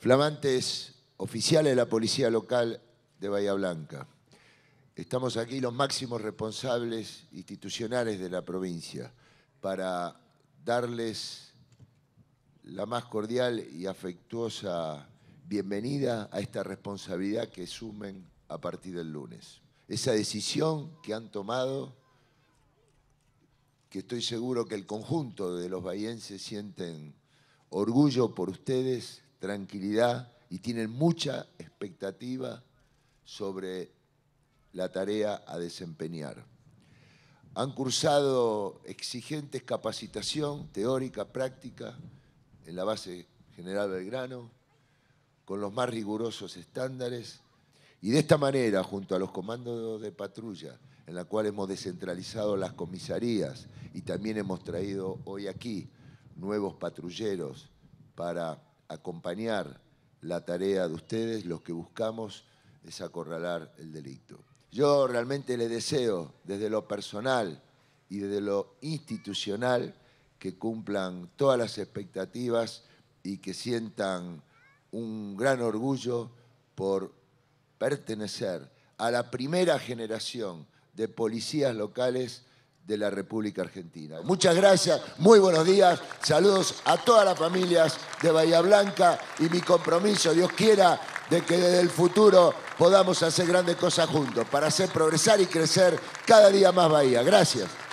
flamantes oficiales de la Policía Local de Bahía Blanca. Estamos aquí los máximos responsables institucionales de la provincia para darles la más cordial y afectuosa bienvenida a esta responsabilidad que sumen a partir del lunes. Esa decisión que han tomado, que estoy seguro que el conjunto de los bahienses sienten orgullo por ustedes, tranquilidad y tienen mucha expectativa sobre la tarea a desempeñar. Han cursado exigentes capacitación teórica, práctica, en la base general Belgrano, con los más rigurosos estándares, y de esta manera, junto a los comandos de patrulla, en la cual hemos descentralizado las comisarías y también hemos traído hoy aquí nuevos patrulleros para acompañar la tarea de ustedes, los que buscamos es acorralar el delito. Yo realmente le deseo desde lo personal y desde lo institucional que cumplan todas las expectativas y que sientan un gran orgullo por pertenecer a la primera generación de policías locales de la República Argentina. Muchas gracias, muy buenos días, saludos a todas las familias de Bahía Blanca y mi compromiso, Dios quiera, de que desde el futuro podamos hacer grandes cosas juntos, para hacer progresar y crecer cada día más Bahía. Gracias.